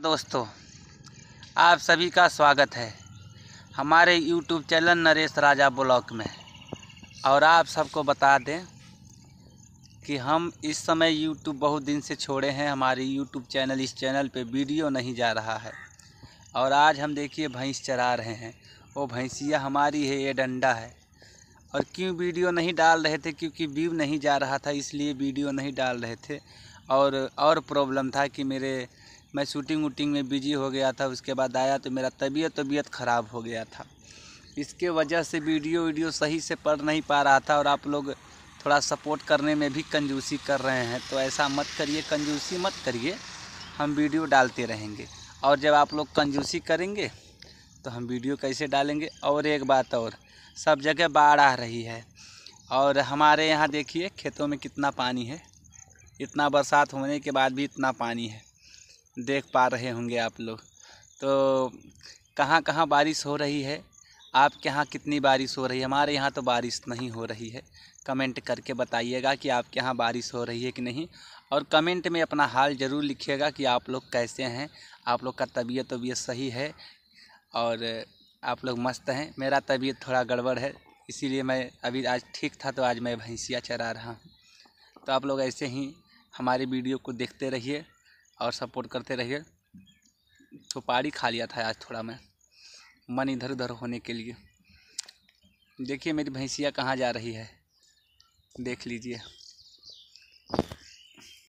दोस्तों आप सभी का स्वागत है हमारे YouTube channel Naresh Raja blog में और आप सबको बता दें कि हम इस समय YouTube बहुत दिन से छोड़े हैं हमारे YouTube चैनल इस चैनल पे वीडियो नहीं जा रहा है और आज हम देखिए भैंस चरा रहे हैं वो भैंसिया हमारी है ये डंडा है और क्यों वीडियो नहीं डाल रहे थे क्योंकि व्यू नहीं जा रहा था इसलिए वीडियो नहीं डाल रहे थे और और प्रॉब्लम था कि मेरे मैं शूटिंग वूटिंग में बिजी हो गया था उसके बाद आया तो मेरा तबीयत तबीयत ख़राब हो गया था इसके वजह से वीडियो वीडियो सही से पढ़ नहीं पा रहा था और आप लोग थोड़ा सपोर्ट करने में भी कंजूसी कर रहे हैं तो ऐसा मत करिए कंजूसी मत करिए हम वीडियो डालते रहेंगे और जब आप लोग कंजूसी करेंगे तो हम वीडियो कैसे डालेंगे और एक बात और सब जगह बाढ़ आ रही है और हमारे यहाँ देखिए खेतों में कितना पानी है इतना बरसात होने के बाद भी इतना पानी है देख पा रहे होंगे आप लोग तो कहाँ कहाँ बारिश हो रही है आपके यहाँ कितनी बारिश हो रही है हमारे यहाँ तो बारिश नहीं हो रही है कमेंट करके बताइएगा कि आपके यहाँ बारिश हो रही है कि नहीं और कमेंट में अपना हाल ज़रूर लिखिएगा कि आप लोग कैसे हैं आप लोग का तबीयत तबीयत सही है और आप लोग मस्त हैं मेरा तबीयत थोड़ा गड़बड़ है इसीलिए मैं अभी आज ठीक था तो आज मैं भैंसिया चरा रहा हूँ तो आप लोग ऐसे ही हमारे वीडियो को देखते रहिए और सपोर्ट करते रहिए सुपारी तो खा लिया था आज थोड़ा मैं मन इधर उधर होने के लिए देखिए मेरी भैंसिया कहाँ जा रही है देख लीजिए